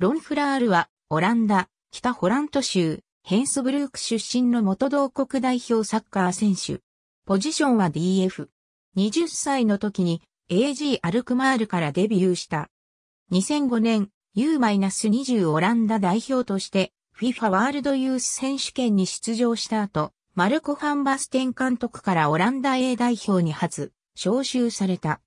ロンフラールは、オランダ、北ホラント州、ヘンスブルーク出身の元同国代表サッカー選手。ポジションは DF。20歳の時に AG アルクマールからデビューした。2005年 U-20 オランダ代表として FIFA ワールドユース選手権に出場した後、マルコ・ファンバステン監督からオランダ A 代表に初、招集された。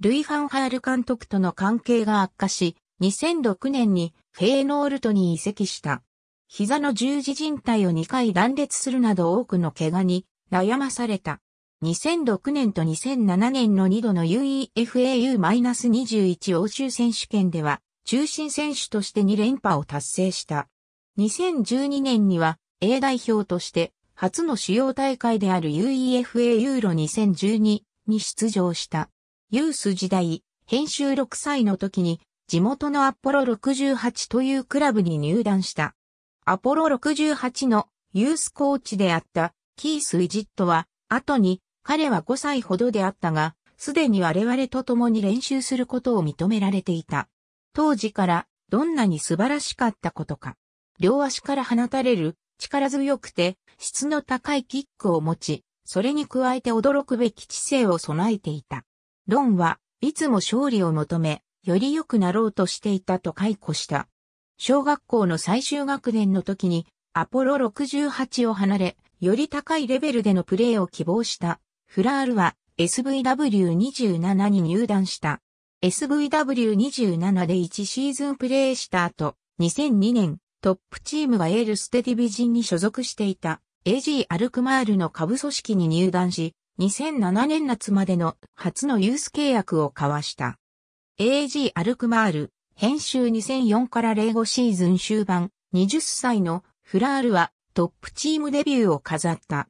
ルイ・ファンハール監督との関係が悪化し、2006年にフェーノールトに移籍した。膝の十字靭帯を2回断裂するなど多くの怪我に悩まされた。2006年と2007年の2度の UEFAU-21 欧州選手権では中心選手として2連覇を達成した。2012年には A 代表として初の主要大会である UEFA ユーロ2012に出場した。ユース時代、編集6歳の時に地元のアポロ68というクラブに入団した。アポロ68のユースコーチであったキース・イジットは、後に彼は5歳ほどであったが、すでに我々と共に練習することを認められていた。当時からどんなに素晴らしかったことか。両足から放たれる力強くて質の高いキックを持ち、それに加えて驚くべき知性を備えていた。ロンはいつも勝利を求め、より良くなろうとしていたと解雇した。小学校の最終学年の時にアポロ68を離れ、より高いレベルでのプレーを希望したフラールは SVW27 に入団した。SVW27 で1シーズンプレーした後、2002年トップチームはエールステディビジンに所属していた AG アルクマールの下部組織に入団し、2007年夏までの初のユース契約を交わした。AG アルクマール、編集2004から05シーズン終盤、20歳のフラールはトップチームデビューを飾った。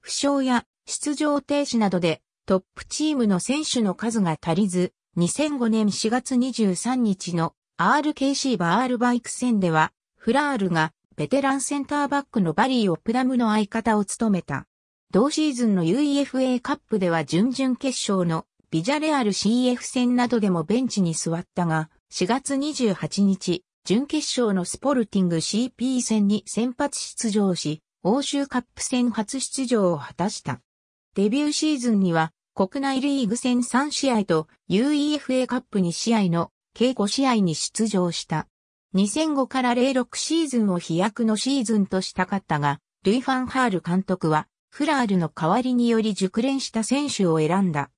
負傷や出場停止などでトップチームの選手の数が足りず、2005年4月23日の RKC バールバイク戦では、フラールがベテランセンターバックのバリー・オプダムの相方を務めた。同シーズンの UEFA カップでは準々決勝のビジャレアル CF 戦などでもベンチに座ったが、4月28日、準決勝のスポルティング CP 戦に先発出場し、欧州カップ戦初出場を果たした。デビューシーズンには、国内リーグ戦3試合と UEFA カップ2試合の計5試合に出場した。2005から06シーズンを飛躍のシーズンとしたかったが、ルイ・ファンハール監督は、フラールの代わりにより熟練した選手を選んだ。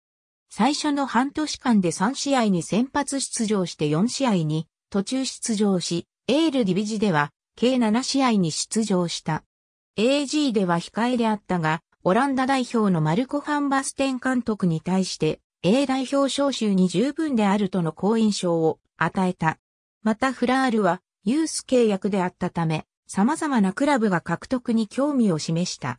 最初の半年間で3試合に先発出場して4試合に途中出場し、エールディビジでは計7試合に出場した。AG では控えであったが、オランダ代表のマルコ・ファンバステン監督に対して、A 代表招集に十分であるとの好印象を与えた。またフラールはユース契約であったため、様々なクラブが獲得に興味を示した。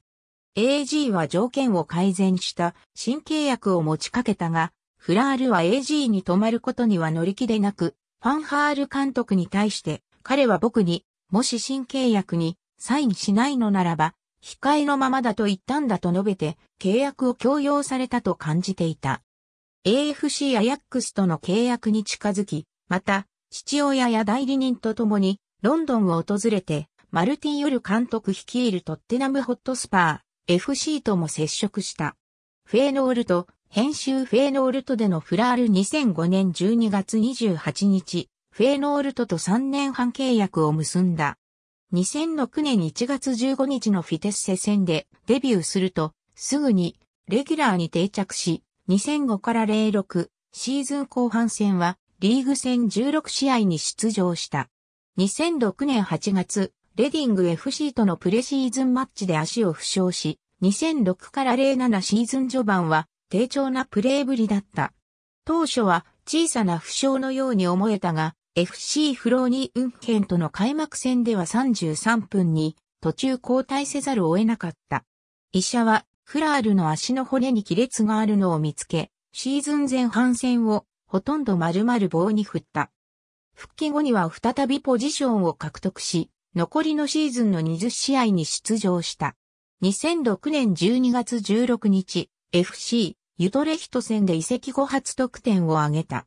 AG は条件を改善した新契約を持ちかけたが、フラールは AG に泊まることには乗り気でなく、ファンハール監督に対して、彼は僕に、もし新契約にサインしないのならば、控えのままだと言ったんだと述べて、契約を強要されたと感じていた。AFC アヤックスとの契約に近づき、また、父親や代理人と共に、ロンドンを訪れて、マルティン・ヨル監督率いるトッテナム・ホットスパー、FC とも接触した。フェーノールト、編集フェーノールトでのフラール2005年12月28日、フェーノールトと3年半契約を結んだ。2006年1月15日のフィテッセ戦でデビューすると、すぐにレギュラーに定着し、2005から06シーズン後半戦はリーグ戦16試合に出場した。2006年8月、レディング FC とのプレシーズンマッチで足を負傷し、2006から07シーズン序盤は低調なプレーぶりだった。当初は小さな負傷のように思えたが、FC フローニー・運転との開幕戦では33分に途中交代せざるを得なかった。医者はフラールの足の骨に亀裂があるのを見つけ、シーズン前半戦をほとんど丸々棒に振った。復帰後には再びポジションを獲得し、残りのシーズンの20試合に出場した。2006年12月16日、FC、ユトレヒト戦で移籍後初得点を挙げた。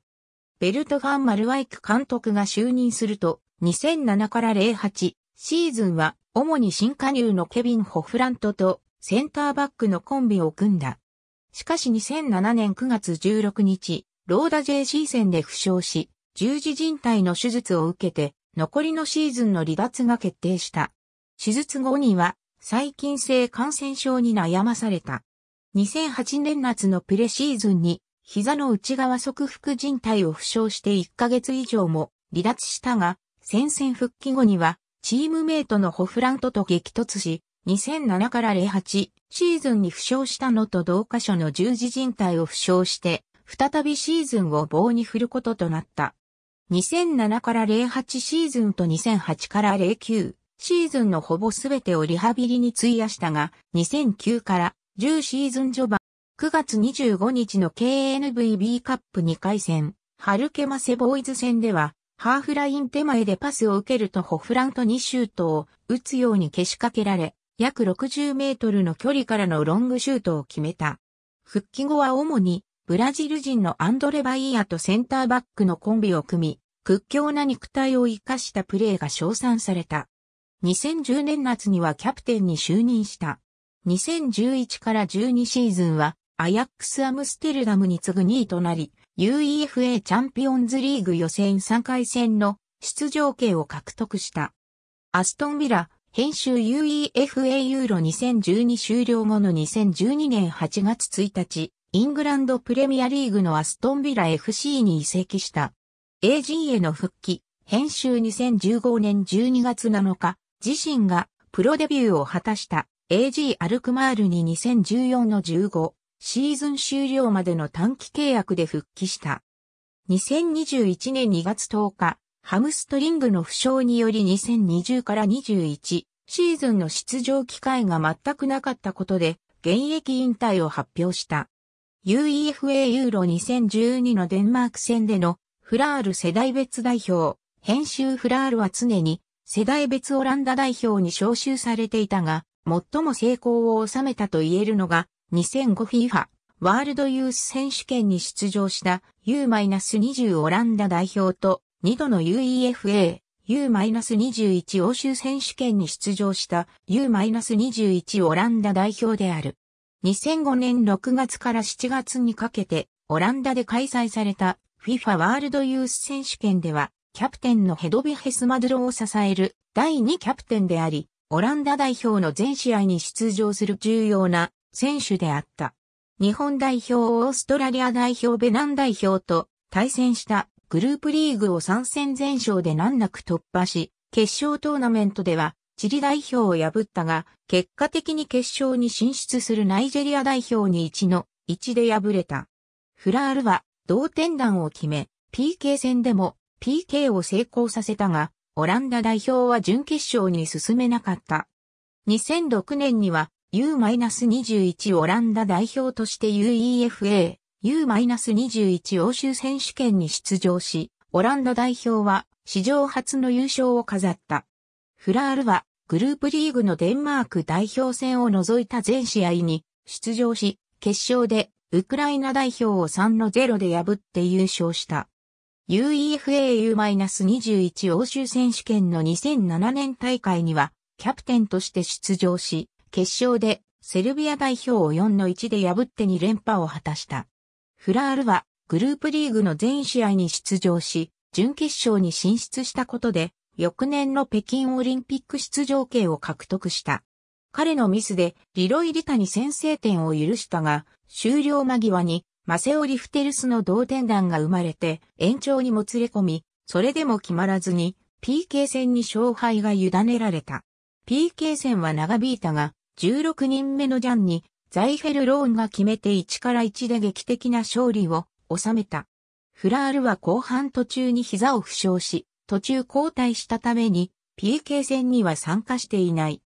ベルトファン・マルワイク監督が就任すると、2007から08シーズンは、主に新加入のケビン・ホフラントとセンターバックのコンビを組んだ。しかし2007年9月16日、ローダ JC 戦で負傷し、十字人体の手術を受けて残りのシーズンの離脱が決定した。手術後には細菌性感染症に悩まされた。2008年夏のプレシーズンに膝の内側側副靭帯を負傷して1ヶ月以上も離脱したが、戦線復帰後にはチームメイトのホフラントと激突し、2007から08シーズンに負傷したのと同箇所の十字靭帯を負傷して、再びシーズンを棒に振ることとなった。2007から08シーズンと2008から09シーズンのほぼすべてをリハビリに費やしたが、2009から10シーズン序盤、9月25日の KNVB カップ2回戦、ハルケマセボーイズ戦では、ハーフライン手前でパスを受けるとホフラント2シュートを打つように消しかけられ、約60メートルの距離からのロングシュートを決めた。復帰後は主にブラジル人のアンドレ・バイアとセンターバックのコンビを組み、屈強な肉体を生かしたプレーが称賛された。2010年夏にはキャプテンに就任した。2011から12シーズンは、アヤックス・アムステルダムに次ぐ2位となり、UEFA チャンピオンズリーグ予選3回戦の出場権を獲得した。アストンビラ、編集 UEFA ユーロ2012終了後の2012年8月1日、イングランドプレミアリーグのアストンビラ FC に移籍した。AG への復帰、編集2015年12月7日、自身がプロデビューを果たした AG アルクマールに2014の15シーズン終了までの短期契約で復帰した。2021年2月10日、ハムストリングの負傷により2020から21シーズンの出場機会が全くなかったことで現役引退を発表した。UEFA ユーロ2012のデンマーク戦でのフラール世代別代表、編集フラールは常に世代別オランダ代表に招集されていたが、最も成功を収めたと言えるのが 2005FIFA ワールドユース選手権に出場した U-20 オランダ代表と2度の UEFA U-21 欧州選手権に出場した U-21 オランダ代表である。2005年6月から7月にかけて、オランダで開催された FIFA ワールドユース選手権では、キャプテンのヘドビヘスマドロを支える第2キャプテンであり、オランダ代表の全試合に出場する重要な選手であった。日本代表オーストラリア代表ベナン代表と対戦したグループリーグを参戦全勝で難なく突破し、決勝トーナメントではチリ代表を破ったが、結果的に決勝に進出するナイジェリア代表に1の1で敗れた。フラールは同点弾を決め、PK 戦でも PK を成功させたが、オランダ代表は準決勝に進めなかった。2006年には U-21 オランダ代表として UEFA、U-21 欧州選手権に出場し、オランダ代表は史上初の優勝を飾った。フラールは、グループリーグのデンマーク代表戦を除いた全試合に出場し、決勝でウクライナ代表を3の0で破って優勝した。UEFAU-21 欧州選手権の2007年大会には、キャプテンとして出場し、決勝でセルビア代表を4の1で破って2連覇を果たした。フラールはグループリーグの全試合に出場し、準決勝に進出したことで、翌年の北京オリンピック出場権を獲得した。彼のミスでリロイ・リタに先制点を許したが、終了間際にマセオ・リフテルスの同点弾が生まれて延長にもつれ込み、それでも決まらずに PK 戦に勝敗が委ねられた。PK 戦は長引いたが、16人目のジャンにザイフェル・ローンが決めて1から1で劇的な勝利を収めた。フラールは後半途中に膝を負傷し、途中交代したために PK 戦には参加していない。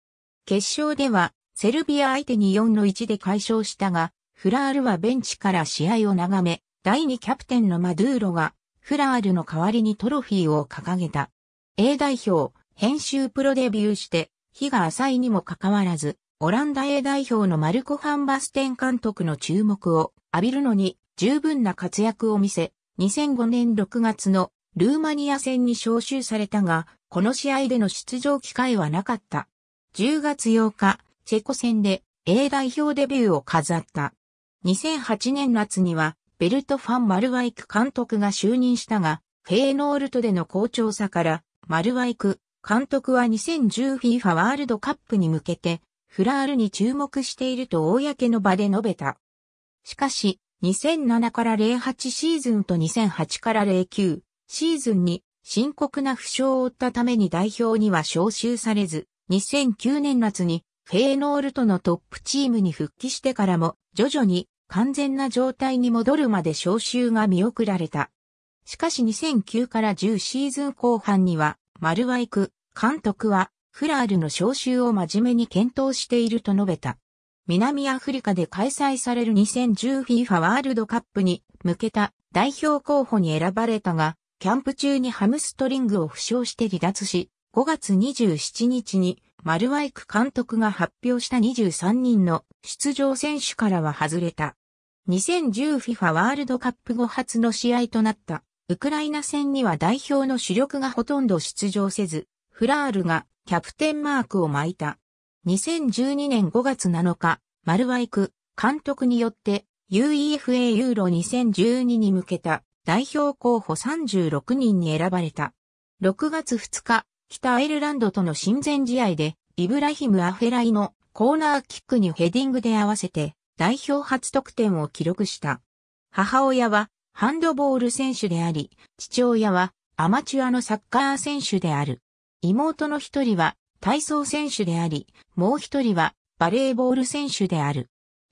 決勝ではセルビア相手に4の1で解消したが、フラールはベンチから試合を眺め、第2キャプテンのマドゥーロがフラールの代わりにトロフィーを掲げた。A 代表、編集プロデビューして、日が浅いにもかかわらず、オランダ A 代表のマルコ・ファンバステン監督の注目を浴びるのに十分な活躍を見せ、2005年6月のルーマニア戦に招集されたが、この試合での出場機会はなかった。10月8日、チェコ戦で A 代表デビューを飾った。2008年夏には、ベルト・ファン・マルワイク監督が就任したが、フェーノールトでの好調さから、マルワイク監督は 2010FIFA ワールドカップに向けて、フラールに注目していると公の場で述べた。しかし、2007から08シーズンと2008から09、シーズンに深刻な負傷を負ったために代表には招集されず、2009年夏にフェーノールとのトップチームに復帰してからも徐々に完全な状態に戻るまで招集が見送られた。しかし2009から10シーズン後半には、マルワイク監督はフラールの招集を真面目に検討していると述べた。南アフリカで開催される 2010FIFA ワールドカップに向けた代表候補に選ばれたが、キャンプ中にハムストリングを負傷して離脱し、5月27日にマルワイク監督が発表した23人の出場選手からは外れた。2010FIFA ワールドカップ後初の試合となったウクライナ戦には代表の主力がほとんど出場せず、フラールがキャプテンマークを巻いた。2012年5月7日、マルワイク監督によって UEFA ユーロ2012に向けた代表候補36人に選ばれた。6月2日、北アイルランドとの親善試合で、イブラヒム・アフェライのコーナーキックにヘディングで合わせて、代表初得点を記録した。母親は、ハンドボール選手であり、父親は、アマチュアのサッカー選手である。妹の一人は、体操選手であり、もう一人は、バレーボール選手である。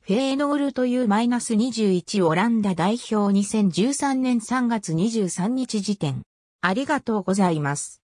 フェーノールというマイナス21オランダ代表2013年3月23日時点。ありがとうございます。